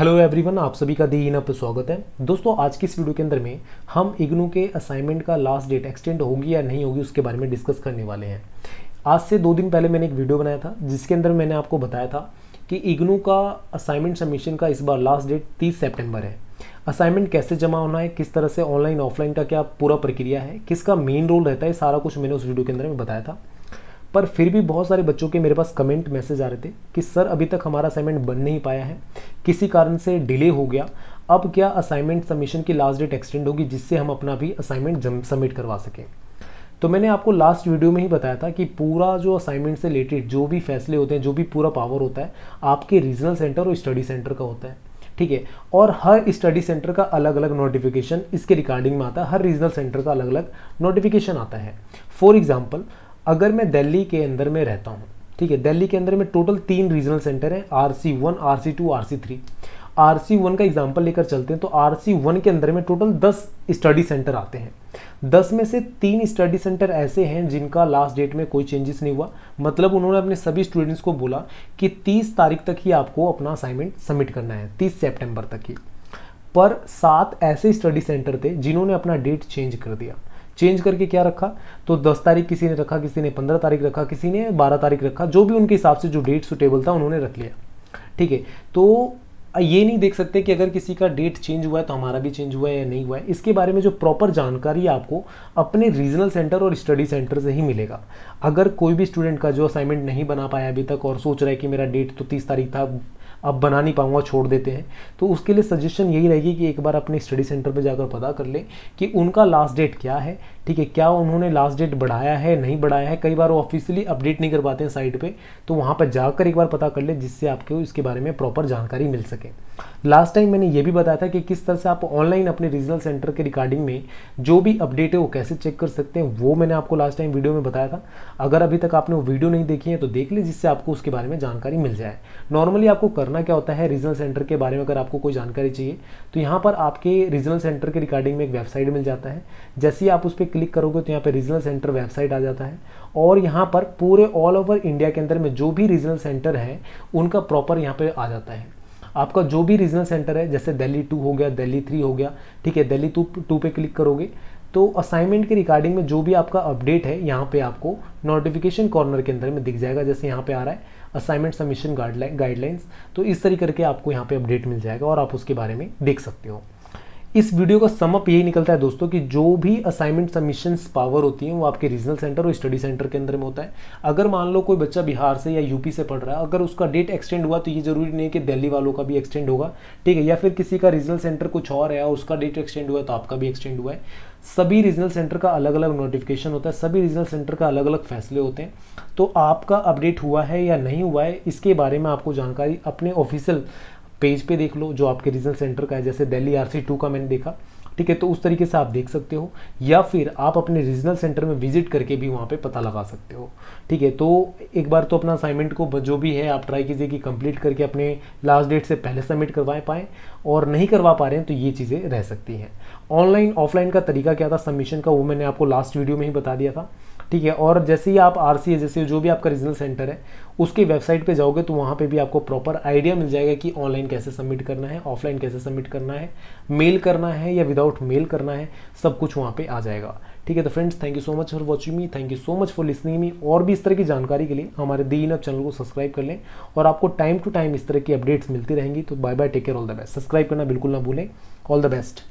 hello everyone आप सभी का दी इन पर स्वागत है दोस्तों आज की इस वीडियो के अंदर में हम इग्नू के असाइनमेंट का लास्ट डेट एक्सटेंड होगी या नहीं होगी उसके बारे में डिस्कस करने वाले हैं आज से दो दिन पहले मैंने एक वीडियो बनाया था जिसके अंदर मैंने आपको बताया था कि इग्नू का असाइनमेंट सबमिशन का इस बार लास्ट डेट तीस सेप्टेम्बर है असाइनमेंट कैसे जमा होना है किस तरह से ऑनलाइन ऑफलाइन का क्या पूरा प्रक्रिया है किसका मेन रोल रहता है सारा कुछ मैंने उस वीडियो के अंदर में बताया था पर फिर भी बहुत सारे बच्चों के मेरे पास कमेंट मैसेज आ रहे थे कि सर अभी तक हमारा असाइनमेंट बन नहीं पाया है किसी कारण से डिले हो गया अब क्या असाइनमेंट सबमिशन की लास्ट डेट एक्सटेंड होगी जिससे हम अपना भी असाइनमेंट सबमिट करवा सकें तो मैंने आपको लास्ट वीडियो में ही बताया था कि पूरा जो असाइनमेंट से रिलेटेड जो भी फैसले होते हैं जो भी पूरा पावर होता है आपके रीजनल सेंटर और स्टडी सेंटर का होता है ठीक है और हर स्टडी सेंटर का अलग अलग नोटिफिकेशन इसके रिकॉर्डिंग में आता है हर रीजनल सेंटर का अलग अलग नोटिफिकेशन आता है फॉर एग्जाम्पल अगर मैं दिल्ली के अंदर में रहता हूँ ठीक है दिल्ली के अंदर में टोटल तीन रीजनल सेंटर हैं R C one R C two R C three R C one का एग्जाम्पल लेकर चलते हैं तो आर सी वन के अंदर में टोटल दस स्टडी सेंटर आते हैं दस में से तीन स्टडी सेंटर ऐसे हैं जिनका लास्ट डेट में कोई चेंजेस नहीं हुआ मतलब उन्होंने अपने सभी स्टूडेंट्स को बोला कि तीस तारीख तक ही आपको अपना असाइनमेंट सबमिट करना है तीस सेप्टेम्बर तक ही पर सात ऐसे स्टडी सेंटर थे जिन्होंने अपना डेट चेंज कर दिया चेंज करके क्या रखा तो दस तारीख किसी ने रखा किसी ने पंद्रह तारीख रखा किसी ने बारह तारीख रखा जो भी उनके हिसाब से जो डेट सुटेबल था उन्होंने रख लिया ठीक है तो ये नहीं देख सकते कि अगर किसी का डेट चेंज हुआ है तो हमारा भी चेंज हुआ है या नहीं हुआ है इसके बारे में जो प्रॉपर जानकारी आपको अपने रीजनल सेंटर और स्टडी सेंटर से ही मिलेगा अगर कोई भी स्टूडेंट का जो असाइनमेंट नहीं बना पाया अभी तक और सोच रहा है कि मेरा डेट तो तीस तारीख था अब बना नहीं पाऊँगा छोड़ देते हैं तो उसके लिए सजेशन यही रहेगी कि एक बार अपने स्टडी सेंटर पर जाकर पता कर लें कि उनका लास्ट डेट क्या है ठीक है क्या उन्होंने लास्ट डेट बढ़ाया है नहीं बढ़ाया है कई बार वो ऑफिशियली अपडेट नहीं कर पाते हैं साइट पे तो वहाँ पर जाकर एक बार पता कर ले जिससे आपको इसके बारे में प्रॉपर जानकारी मिल सके लास्ट टाइम मैंने ये भी बताया था कि किस तरह से आप ऑनलाइन अपने रीजनल सेंटर के रिकॉर्डिंग में जो भी अपडेट है वो कैसे चेक कर सकते हैं वो मैंने आपको लास्ट टाइम वीडियो में बताया था अगर अभी तक आपने वो वीडियो नहीं देखी है तो देख लीजिए जिससे आपको उसके बारे में जानकारी मिल जाए नॉर्मली आपको करना क्या होता है रीजनल सेंटर के बारे में अगर आपको कोई जानकारी चाहिए तो यहाँ पर आपके रीजनल सेंटर के रिकॉर्डिंग में एक वेबसाइट मिल जाता है जैसे ही आप उस पर क्लिक करोगे तो यहाँ पे रीजनल सेंटर वेबसाइट आ जाता है और यहाँ पर पूरे ऑल ओवर इंडिया के अंदर में जो भी रीजनल सेंटर है उनका प्रॉपर यहाँ पे आ जाता है आपका जो भी रीजनल सेंटर है जैसे दिल्ली टू हो गया दिल्ली थ्री हो गया ठीक है दिल्ली टू टू पे क्लिक करोगे तो असाइनमेंट के रिकॉर्डिंग में जो भी आपका अपडेट है यहाँ पे आपको नोटिफिकेशन कॉर्नर के अंदर में दिख जाएगा जैसे यहाँ पे आ रहा है असाइनमेंट सबमिशन गाइडलाइंस तो इस तरीके करके आपको यहाँ पे अपडेट मिल जाएगा और आप उसके बारे में देख सकते हो इस वीडियो का समअप यही निकलता है दोस्तों कि जो भी असाइनमेंट सबमिशन पावर होती है वो आपके रीजनल सेंटर और स्टडी सेंटर के अंदर में होता है अगर मान लो कोई बच्चा बिहार से या यूपी से पढ़ रहा है अगर उसका डेट एक्सटेंड हुआ तो ये जरूरी नहीं कि दिल्ली वालों का भी एक्सटेंड होगा ठीक है या फिर किसी का रीजनल सेंटर कुछ और है उसका डेट एक्सटेंड हुआ है तो आपका भी एक्सटेंड हुआ है सभी रीजनल सेंटर का अलग अलग नोटिफिकेशन होता है सभी रीजनल सेंटर का अलग अलग फैसले होते हैं तो आपका अपडेट हुआ है या नहीं हुआ है इसके बारे में आपको जानकारी अपने ऑफिशियल पेज पे देख लो जो आपके रीजनल सेंटर का है जैसे दिल्ली आर टू का मैंने देखा ठीक है तो उस तरीके से आप देख सकते हो या फिर आप अपने रीजनल सेंटर में विजिट करके भी वहाँ पे पता लगा सकते हो ठीक है तो एक बार तो अपना असाइनमेंट को जो भी है आप ट्राई कीजिए कि कंप्लीट करके अपने लास्ट डेट से पहले सबमिट करवा पाएँ और नहीं करवा पा रहे हैं तो ये चीज़ें रह सकती हैं ऑनलाइन ऑफलाइन का तरीका क्या था सबमिशन का वो मैंने आपको लास्ट वीडियो में ही बता दिया था ठीक है और जैसे ही आप आर सी जैसे जो भी आपका रीजनल सेंटर है उसकी वेबसाइट पे जाओगे तो वहाँ पे भी आपको प्रॉपर आइडिया मिल जाएगा कि ऑनलाइन कैसे सबमिट करना है ऑफलाइन कैसे सबमिट करना है मेल करना है या विदाउट मेल करना है सब कुछ वहाँ पे आ जाएगा ठीक है तो friends thank you so much for watching me thank you so much for listening me और भी इस तरह की जानकारी के लिए हमारे दी इन चैनल को सब्सक्राइब कर लें और आपको टाइम टू टाइम इस तरह की अपडेट्स मिलती रहेंगी तो bye bye take care all the best subscribe करना बिल्कुल ना भूलें ऑल द बेस्ट